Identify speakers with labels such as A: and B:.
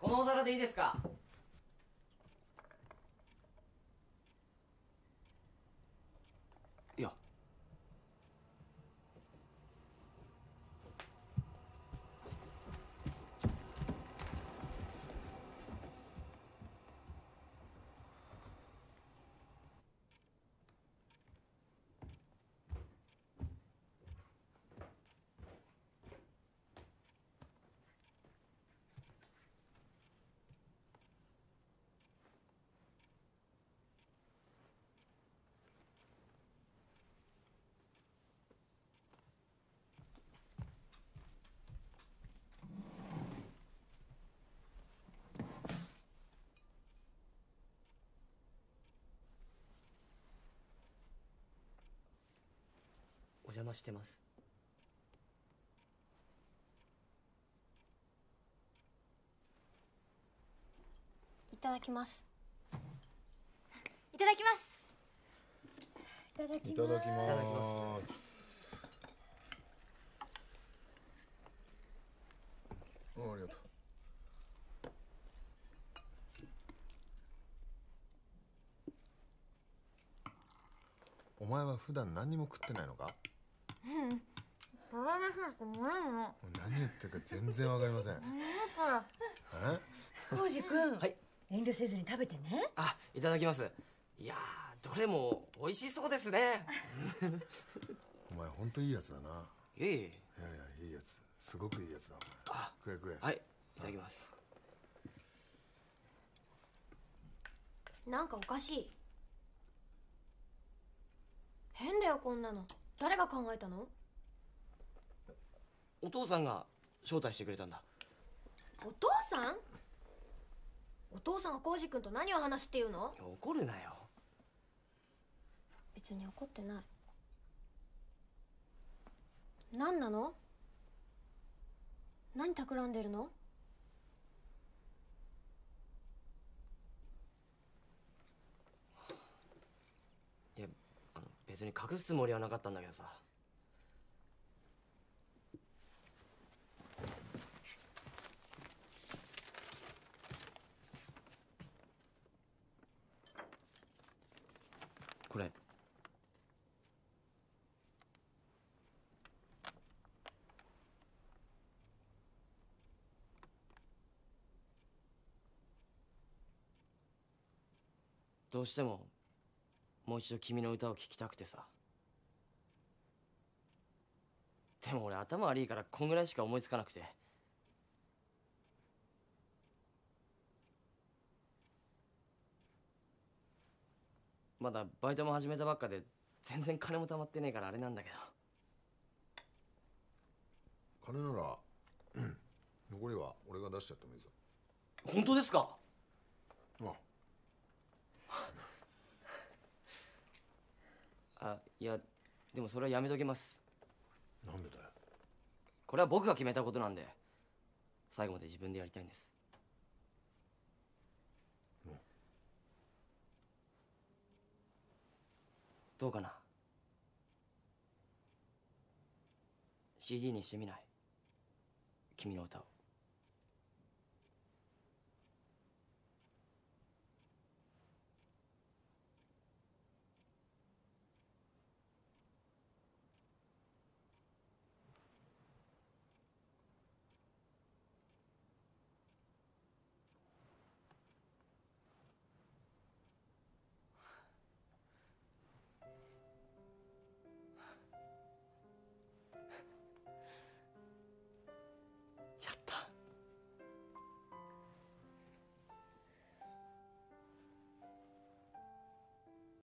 A: このお皿でいいですか邪魔してますいただきますいただきますいただきますいただきますあありがとうお前は普段何にも食ってないのか何言ってるか全然わかりません。え？浩二君、はい、遠慮せずに食べてね。あ、いただきます。いやどれも美味しそうですね。お前本当いいやつだな。いえいいやいやいいやつ、すごくいいやつだ。あ、食え食え。はい、いただきます。なんかおかしい。変だよこんなの。誰が考えたの？お父さんが招待してくれたんだお父さんお父さんは浩二君と何を話すっていうの怒るなよ別に怒ってない何なの何企んでるのいやあの別に隠すつもりはなかったんだけどさどうしてももう一度君の歌を聴きたくてさでも俺頭悪いからこんぐらいしか思いつかなくてまだバイトも始めたばっかで全然金も貯まってねえからあれなんだけど金なら、うん、残りは俺が出しちゃってもいいぞ本当ですかあいやでもそれはやめときますなんでだよこれは僕が決めたことなんで最後まで自分でやりたいんですどうかな CD にしてみない君の歌を